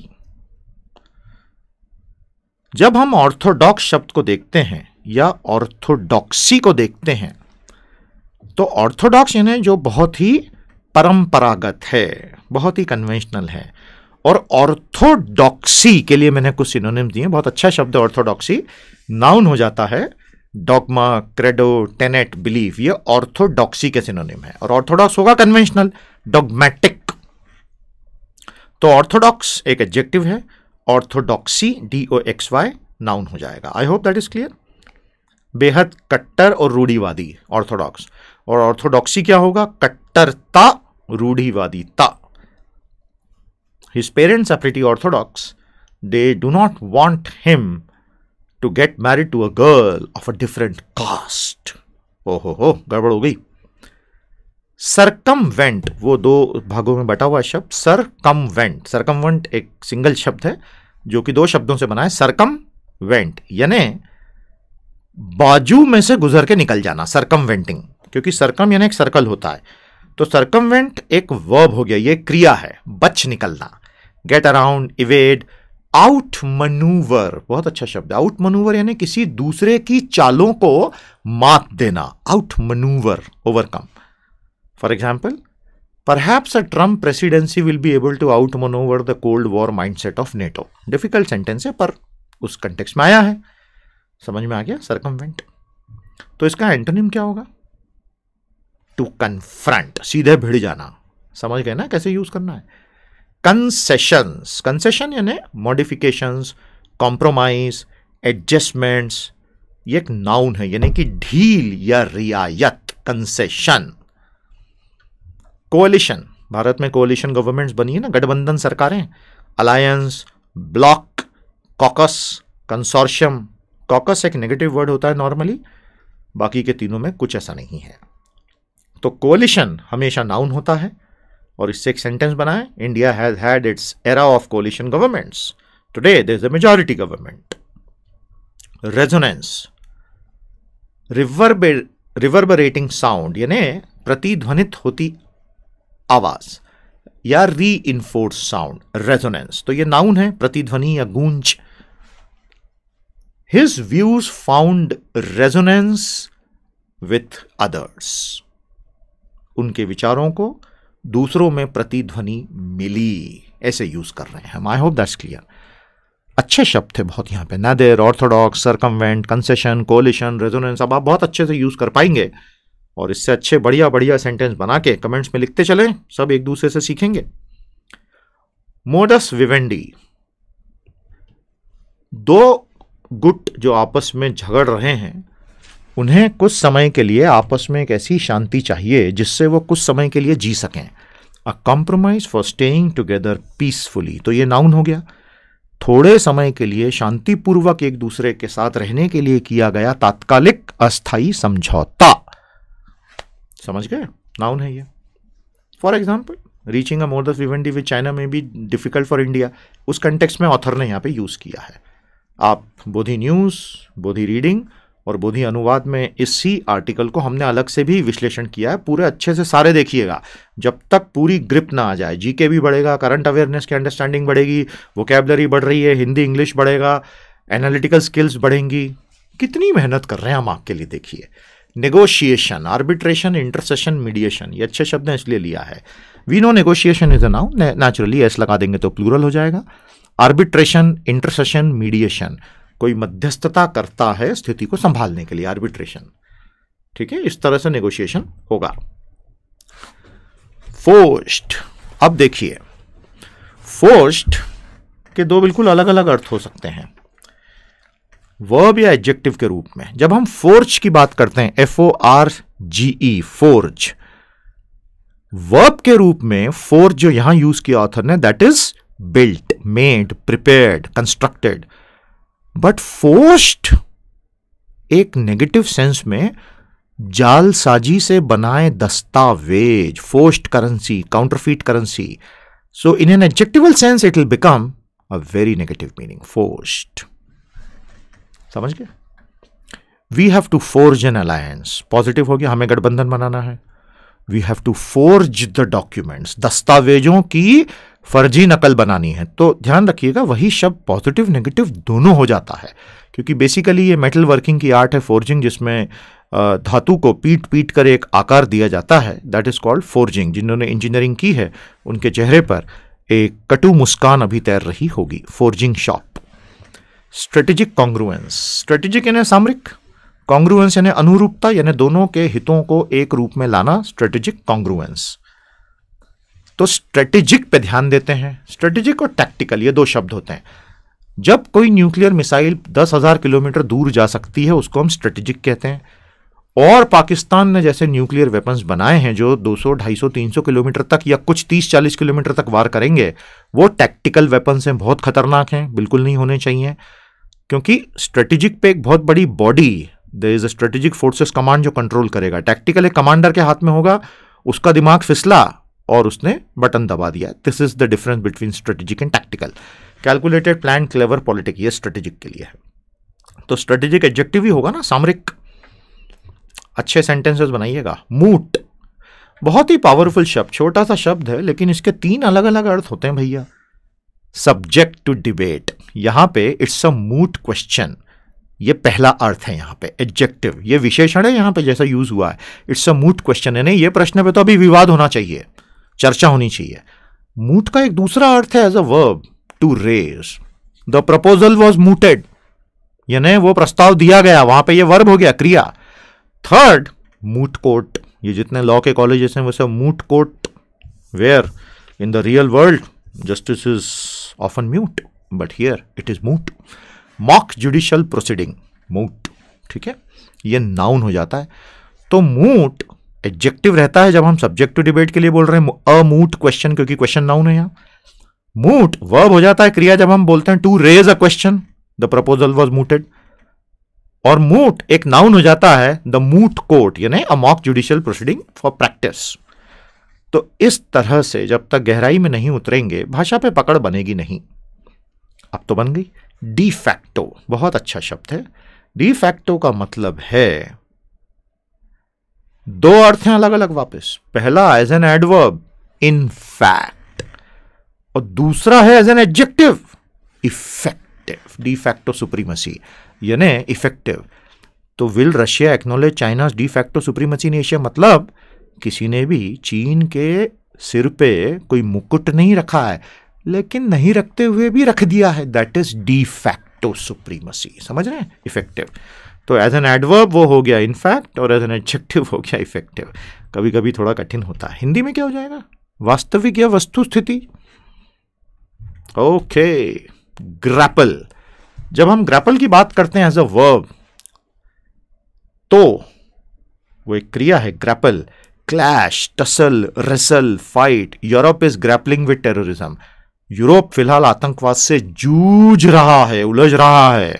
जब हम ऑर्थोडॉक्स शब्द को देखते हैं या ऑर्थोडॉक्सी को देखते हैं तो ऑर्थोडॉक्स यानी जो बहुत ही परंपरागत है बहुत ही कन्वेंशनल है और ऑर्थोडॉक्सी के लिए मैंने कुछ सिनोनिम दिए बहुत अच्छा शब्द है ऑर्थोडॉक्सी नाउन हो जाता है डॉगमा क्रेडो टेनेट बिलीफ ये ऑर्थोडॉक्सी के सिनोनिम तो है और ऑर्थोडॉक्स होगा कन्वेंशनल डॉगमेटिक तो ऑर्थोडॉक्स एक एडजेक्टिव है orthodoxy D O X Y noun हो जाएगा I hope that is clear बेहद कट्टर और रूढ़ीवादी ऑर्थोडॉक्स और ऑर्थोडॉक्सी क्या होगा कट्टरता रूढ़ीवादी ता His parents are pretty orthodox. They do not want him to get married to a girl of a different caste. Oh हो हो गड़बड़ हो गई सरकमवेंट वो दो भागों में बटा हुआ शब्द सरकमवेंट सरकमवेंट एक सिंगल शब्द है जो कि दो शब्दों से बना है सरकम वेंट यानी बाजू में से गुजर के निकल जाना सरकमवेंटिंग क्योंकि सरकम यानी एक सर्कल होता है तो सरकमवेंट एक वर्ब हो गया ये क्रिया है बच निकलना get around evade outmanoeuvre बहुत अच्छा शब्द है आउट मनूवर यानी किसी दूसरे की चालों को मात देना outmanoeuvre overcome for example पर Trump presidency will be able to outmanoeuvre the cold war mindset of NATO difficult sentence है पर उस कंटेक्स में आया है समझ में आ गया सरकमवेंट तो इसका एंटोनिम क्या होगा टू कन्फ्रंट सीधे भिड़ जाना समझ गए ना कैसे यूज करना है कंसेशंस कंसेशन यानी मॉडिफिकेशंस कॉम्प्रोमाइज एडजस्टमेंट्स ये एक नाउन है यानी कि ढील या रियायत कंसेशन कोलिशन भारत में कोलिशन गवर्नमेंट्स बनी है ना गठबंधन सरकारें alliance bloc caucus consortium caucus एक नेगेटिव वर्ड होता है नॉर्मली बाकी के तीनों में कुछ ऐसा नहीं है तो कोलिशन हमेशा नाउन होता है और इससे एक सेंटेंस बना है India has had its era of coalition governments today there is a majority government resonance reverb reverberating sound यानी प्रतिध्वनित होती आवाज या री इन्फोर्स साउंड रेजोनेंस तो ये नाउन है प्रतिध्वनि या गूंज his views found resonance with others उनके विचारों को दूसरों में प्रतिध्वनि मिली ऐसे यूज कर रहे हैं आई होप दैट्स क्लियर अच्छे शब्द थे बहुत यहां पे nadir orthodox circumvent concession coalition resonance अब आप बहुत अच्छे से यूज कर पाएंगे और इससे अच्छे बढ़िया बढ़िया सेंटेंस बना के कमेंट्स में लिखते चले सब एक दूसरे से सीखेंगे मोडस विवेंडी दो गुट जो आपस में झगड़ रहे हैं उन्हें कुछ समय के लिए आपस में एक ऐसी शांति चाहिए जिससे वो कुछ समय के लिए जी सकें a compromise for staying together peacefully तो ये नाउन हो गया थोड़े समय के लिए शांतिपूर्वक एक दूसरे के साथ रहने के लिए किया गया तात्कालिक अस्थाई समझौता समझ गए नाउन है ये for example reaching a more vivendi with China में भी डिफिकल्ट फॉर इंडिया उस कंटेक्स में ऑथर ने यहाँ पे यूज़ किया है आप बोधी न्यूज़ बोधी रीडिंग और बोधि अनुवाद में इसी आर्टिकल को हमने अलग से भी विश्लेषण किया है पूरे अच्छे से सारे देखिएगा जब तक पूरी ग्रिप ना आ जाए जीके भी बढ़ेगा करंट अवेयरनेस की अंडरस्टैंडिंग बढ़ेगी वोकेबलरी बढ़ रही है हिंदी इंग्लिश बढ़ेगा एनालिटिकल स्किल्स बढ़ेंगी कितनी मेहनत कर रहे हैं हम आपके लिए देखिए नेगोशिएशन आर्बिट्रेशन इंटरसेशन मीडिएशन ये अच्छे शब्द हैं इसलिए लिया है we know negotiation is a noun naturally S लगा देंगे तो प्लूरल हो जाएगा आर्बिट्रेशन इंटरसेशन मीडिएशन कोई मध्यस्थता करता है स्थिति को संभालने के लिए आर्बिट्रेशन ठीक है इस तरह से नेगोशिएशन होगा फोर्स्ट अब देखिए फोर्स्ट के दो बिल्कुल अलग अलग अर्थ हो सकते हैं वर्ब या एडजेक्टिव के रूप में जब हम फोर्ज की बात करते हैं F O R G E forge verb के रूप में फोर्ज जो यहां यूज किया ऑथर ने that is built made prepared constructed but forged एक नेगेटिव सेंस में जालसाजी से बनाए दस्तावेज forged currency counterfeit currency so in an adjectival sense it will become a very negative meaning forged समझ गए we have to forge an alliance positive हो गया हमें गठबंधन बनाना है we have to forge the documents दस्तावेजों की फर्जी नकल बनानी है तो ध्यान रखिएगा वही शब्द पॉजिटिव नेगेटिव दोनों हो जाता है क्योंकि बेसिकली ये मेटल वर्किंग की आर्ट है फोर्जिंग जिसमें धातु को पीट पीट कर एक आकार दिया जाता है दैट इज़ कॉल्ड फोर्जिंग जिन्होंने इंजीनियरिंग की है उनके चेहरे पर एक कटु मुस्कान अभी तैर रही होगी forging shop strategic congruence strategic यानी सामरिक कॉन्ग्रुएंस यानी अनुरूपता यानी दोनों के हितों को एक रूप में लाना स्ट्रेटेजिक कॉन्ग्रुएंस तो स्ट्रेटेजिक पे ध्यान देते हैं स्ट्रेटेजिक और टैक्टिकल ये दो शब्द होते हैं जब कोई न्यूक्लियर मिसाइल दस हज़ार किलोमीटर दूर जा सकती है उसको हम स्ट्रेटेजिक कहते हैं और पाकिस्तान ने जैसे न्यूक्लियर वेपन्स बनाए हैं जो 200, 250, 300 किलोमीटर तक या कुछ 30-40 किलोमीटर तक वार करेंगे वो टैक्टिकल वेपन्स हैं बहुत खतरनाक हैं बिल्कुल नहीं होने चाहिए क्योंकि स्ट्रेटेजिक पे एक बहुत बड़ी body the is a strategic forces command जो कंट्रोल करेगा टैक्टिकल एक कमांडर के हाथ में होगा उसका दिमाग फिसला और उसने बटन दबा दिया this is the difference between strategic and tactical calculated plan clever politic ये स्ट्रेटेजिक के लिए है तो स्ट्रेटेजिक एडजेक्टिव ही होगा ना सामरिक अच्छे सेंटेंसेस बनाइएगा मूट बहुत ही पावरफुल शब्द छोटा सा शब्द है लेकिन इसके तीन अलग अलग अर्थ होते हैं भैया सब्जेक्ट टू डिबेट यहां पे इट्स अ मूट क्वेश्चन ये पहला अर्थ है यहां पे एडजेक्टिव ये विशेषण है यहां पे जैसा यूज हुआ है इट्स अ मूट क्वेश्चन है नहीं ये प्रश्न पे तो अभी विवाद होना चाहिए चर्चा होनी चाहिए मूट का एक दूसरा अर्थ है as a verb to raise the proposal was mooted यानी वो प्रस्ताव दिया गया वहां पे ये वर्ब हो गया क्रिया थर्ड मूट कोर्ट ये जितने लॉ के कॉलेजेस हैं वो सब moot court where in the real world justice is often mute but here it is moot mock judicial proceeding moot ठीक है ये नाउन हो जाता है तो मूट एडजेक्टिव रहता है जब हम सब्जेक्ट डिबेट के लिए बोल रहे हैं अमूट क्वेश्चन क्योंकि क्वेश्चन नाउन है यहां मूट वर्ब हो जाता है क्रिया जब हम बोलते हैं to raise a question the proposal was mooted और मूट एक नाउन हो जाता है द मूट कोर्ट यानी a mock judicial proceeding for practice तो इस तरह से जब तक गहराई में नहीं उतरेंगे भाषा पे पकड़ बनेगी नहीं अब तो बन गई डी फैक्टो बहुत अच्छा शब्द है डी फैक्टो का मतलब है दो अर्थ हैं अलग अलग वापस पहला as an adverb in fact और दूसरा है as an adjective effective de facto supremacy यानी इफेक्टिव तो will Russia acknowledge China de facto supremacy in Asia मतलब किसी ने भी चीन के सिर पे कोई मुकुट नहीं रखा है लेकिन नहीं रखते हुए भी रख दिया है that is de facto supremacy समझ रहे हैं इफेक्टिव तो एज एन एडवर्ब वो हो गया इनफैक्ट और एज एन एडजेक्टिव हो गया इफेक्टिव कभी कभी थोड़ा कठिन होता है हिंदी में क्या हो जाएगा वास्तविक या वस्तु स्थिति ओके ग्रैपल जब हम ग्रैपल की बात करते हैं एज अ वर्ब तो वो एक क्रिया है grapple clash tussle wrestle fight Europe is grappling with terrorism Europe फिलहाल आतंकवाद से जूझ रहा है उलझ रहा है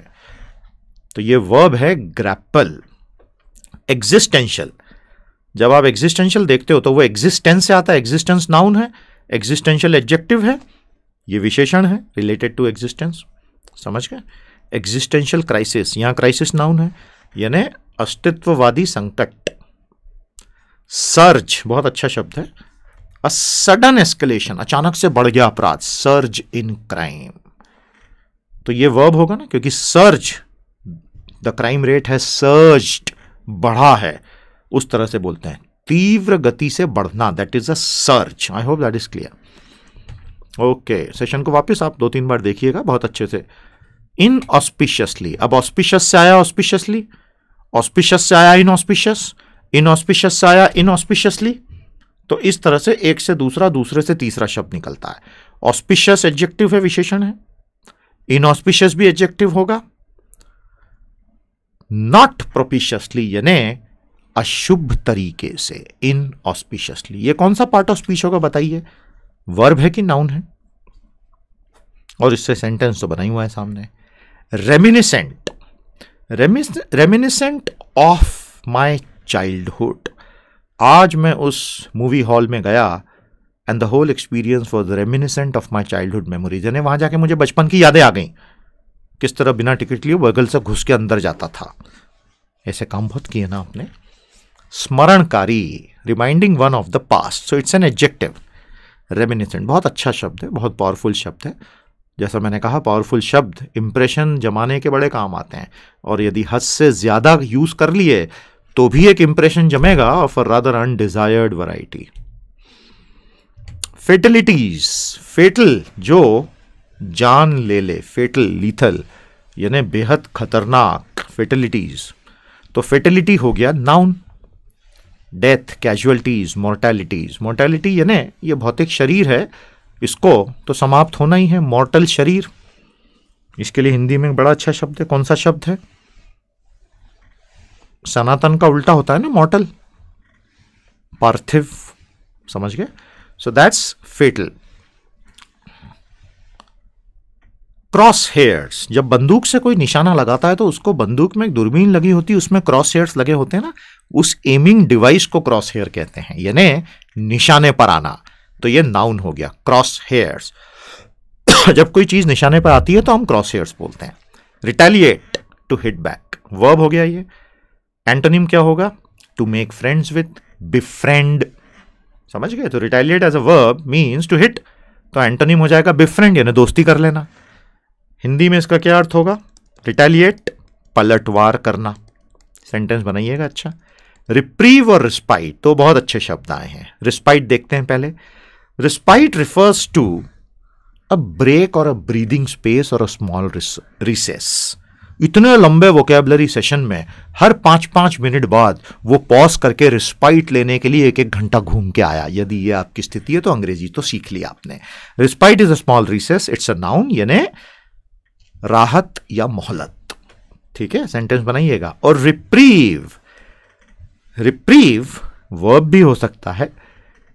तो ये वर्ब है ग्रैपल एग्जिस्टेंशियल जब आप एग्जिस्टेंशियल देखते हो तो वो एग्जिस्टेंस से आता है एग्जिस्टेंस नाउन है एग्जिस्टेंशियल एडजेक्टिव है ये विशेषण है रिलेटेड टू एग्जिस्टेंस समझ गए एग्जिस्टेंशियल क्राइसिस यहां क्राइसिस नाउन है यानी अस्तित्ववादी संकट सर्ज बहुत अच्छा शब्द है अ सडन एस्केलेशन अचानक से बढ़ गया अपराध सर्ज इन क्राइम तो ये वर्ब होगा ना क्योंकि सर्ज द क्राइम रेट है सर्ज्ड बढ़ा है उस तरह से बोलते हैं तीव्र गति से बढ़ना that is a surge I hope that is clear okay session को वापस आप दो तीन बार देखिएगा बहुत अच्छे से इन ऑस्पिशियसली अब ऑस्पिशियस से आया ऑस्पिशियसली ऑस्पिशियस से आया इन ऑस्पिशियस इन ऑस्पिशियस से आया इन ऑस्पिशियसली तो इस तरह से एक से दूसरा दूसरे से तीसरा शब्द निकलता है ऑस्पिशियस एडजेक्टिव है विशेषण है इनऑस्पिशियस भी एडजेक्टिव होगा नॉट प्रोपिशियसली यानी अशुभ तरीके से इन ऑस्पिशियसली ये कौन सा पार्ट ऑफ स्पीच होगा बताइए वर्ब है कि नाउन है और इससे सेंटेंस तो बना हुआ है सामने reminiscent reminiscent of my childhood आज मैं उस मूवी हॉल में गया and the whole experience was reminiscent of my childhood memories यानी वहां जाके मुझे बचपन की यादें आ गई किस तरह बिना टिकट लिए बगल से घुस के अंदर जाता था ऐसे काम बहुत किए ना आपने स्मरणकारी reminding one of the past so it's an adjective reminiscent बहुत अच्छा शब्द है बहुत पावरफुल शब्द है जैसा मैंने कहा पावरफुल शब्द इम्प्रेशन जमाने के बड़े काम आते हैं और यदि हद से ज़्यादा यूज़ कर लिए तो भी एक इम्प्रेशन जमेगा for rather undesired variety fatalities fatal जो जान ले ले फेटल लीथल यानी बेहद खतरनाक फेटलिटीज़ तो फेटलिटी हो गया noun death casualties mortalities mortality यानी ये भौतिक शरीर है इसको तो समाप्त होना ही है मॉर्टल शरीर इसके लिए हिंदी में बड़ा अच्छा शब्द है कौन सा शब्द है सनातन का उल्टा होता है ना मॉर्टल पार्थिव समझ गए so that's fatal cross hairs जब बंदूक से कोई निशाना लगाता है तो उसको बंदूक में एक दूरबीन लगी होती है उसमें क्रॉस हेयर्स लगे होते हैं ना उस एमिंग डिवाइस को क्रॉस हेयर कहते हैं यानी निशाने पर आना तो ये नाउन हो गया क्रॉस हेयर्स जब कोई चीज निशाने पर आती है तो हम क्रॉस हेयर्स बोलते हैं retaliate to hit back verb हो गया ये एंटोनिम क्या होगा to make friends with befriend समझ गए तो retaliate as a verb means to hit तो एंटोनिम हो जाएगा बिफ्रेंड यानी दोस्ती कर लेना हिंदी में इसका क्या अर्थ होगा रिटेलिएट पलटवार करना सेंटेंस बनाइएगा अच्छा रिप्रीव और रिस्पाइट तो बहुत अच्छे शब्द आए हैं रिस्पाइट देखते हैं पहले respite refers to a break और अ ब्रीदिंग स्पेस और अ स्मॉल रिसेस इतने लंबे वोकेबलरी सेशन में हर पांच पांच मिनट बाद वो पॉज करके रिस्पाइट लेने के लिए एक एक घंटा घूम के आया यदि ये आपकी स्थिति है तो अंग्रेजी तो सीख लिया आपने respite is a small recess it's a noun यानी राहत या मोहलत ठीक है सेंटेंस बनाइएगा और रिप्रीव रिप्रीव वर्ब भी हो सकता है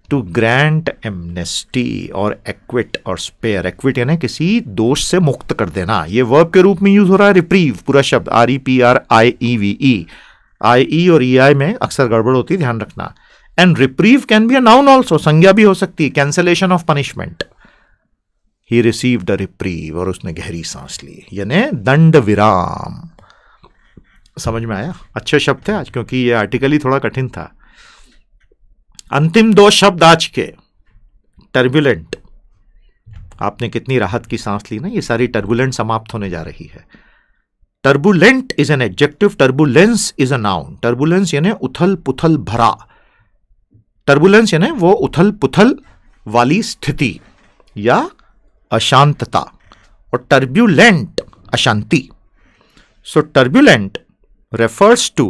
टू ग्रैंड एमनेस्टी और एक्विट और स्पेयर एक्विट यानी किसी दोष से मुक्त कर देना ये वर्ब के रूप में यूज हो रहा है रिप्रीव पूरा शब्द R E P R I E V E I E और ई e आई में अक्सर गड़बड़ होती है ध्यान रखना and reprieve can be a noun also संज्ञा भी हो सकती है cancellation of punishment he received a reprieve और उसने गहरी सांस ली यानी दंड विराम समझ में आया अच्छे शब्द थे आज क्योंकि ये आर्टिकल ही थोड़ा कठिन था अंतिम दो शब्द आज के टर्बुलेंट आपने कितनी राहत की सांस ली ना ये सारी टर्बुलेंट समाप्त होने जा रही है turbulent is an adjective turbulence is a noun turbulence यानी उथल पुथल भरा टर्बुलेंस यानी वो उथल पुथल वाली स्थिति या अशांतता और टर्ब्यूलेंट अशांति so turbulent refers to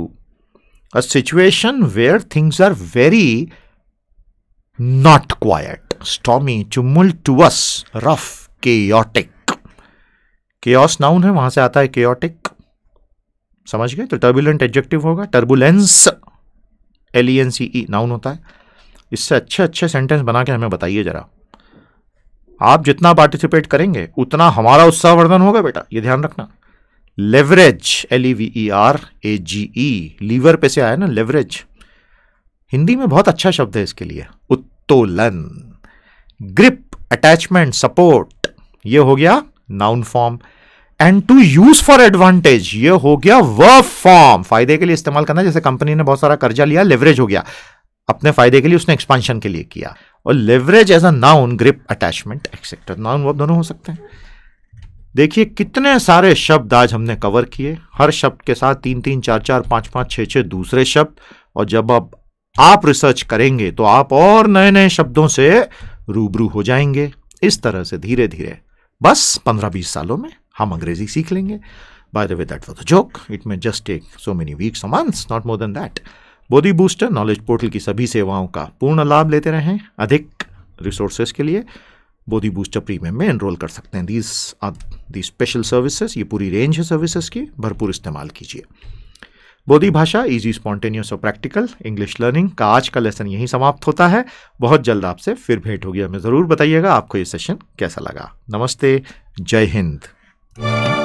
a situation where things are very not quiet, stormy, tumultuous, rough, chaotic. Chaos noun है वहां से आता है chaotic. समझ गए तो टर्बुलेंट एडजेक्टिव होगा टर्बुलेंस एलियन सी ई नाउन होता है इससे अच्छे अच्छे सेंटेंस बना के हमें बताइए जरा आप जितना पार्टिसिपेट करेंगे उतना हमारा उत्साहवर्धन होगा बेटा ये ध्यान रखना leverage L E V E R A G E lever पे से आया ना लेवरेज हिंदी में बहुत अच्छा शब्द है इसके लिए उत्तोलन ग्रिप अटैचमेंट सपोर्ट ये हो गया noun form and to use for advantage ये हो गया वर्क फॉर्म फायदे के लिए इस्तेमाल करना जैसे कंपनी ने बहुत सारा कर्जा लिया लेवरेज हो गया अपने फायदे के लिए उसने एक्सपांशन के लिए किया और leverage as a noun grip attachment etcetera noun verb दोनों हो सकते हैं देखिए कितने सारे शब्द आज हमने कवर किए हर शब्द के साथ तीन तीन चार चार पांच पांच छः छः दूसरे शब्द और जब अब आप रिसर्च करेंगे तो आप और नए नए शब्दों से रूबरू हो जाएंगे इस तरह से धीरे धीरे बस पंद्रह बीस सालों में हम अंग्रेजी सीख लेंगे by the way that was a joke it may just take so many weeks और months not more than that Bodhi booster knowledge portal की सभी सेवाओं का पूर्ण लाभ लेते रहें अधिक रिसोर्सेज के लिए बोधी बूस्टर प्रीमियम में एनरोल कर सकते हैं दीज दी स्पेशल सर्विसेज ये पूरी रेंज है सर्विसेज की भरपूर इस्तेमाल कीजिए बोधी भाषा इजी स्पॉन्टेनियस और प्रैक्टिकल इंग्लिश लर्निंग का आज का लेसन यहीं समाप्त होता है बहुत जल्द आपसे फिर भेंट होगी हमें ज़रूर बताइएगा आपको ये सेशन कैसा लगा नमस्ते जय हिंद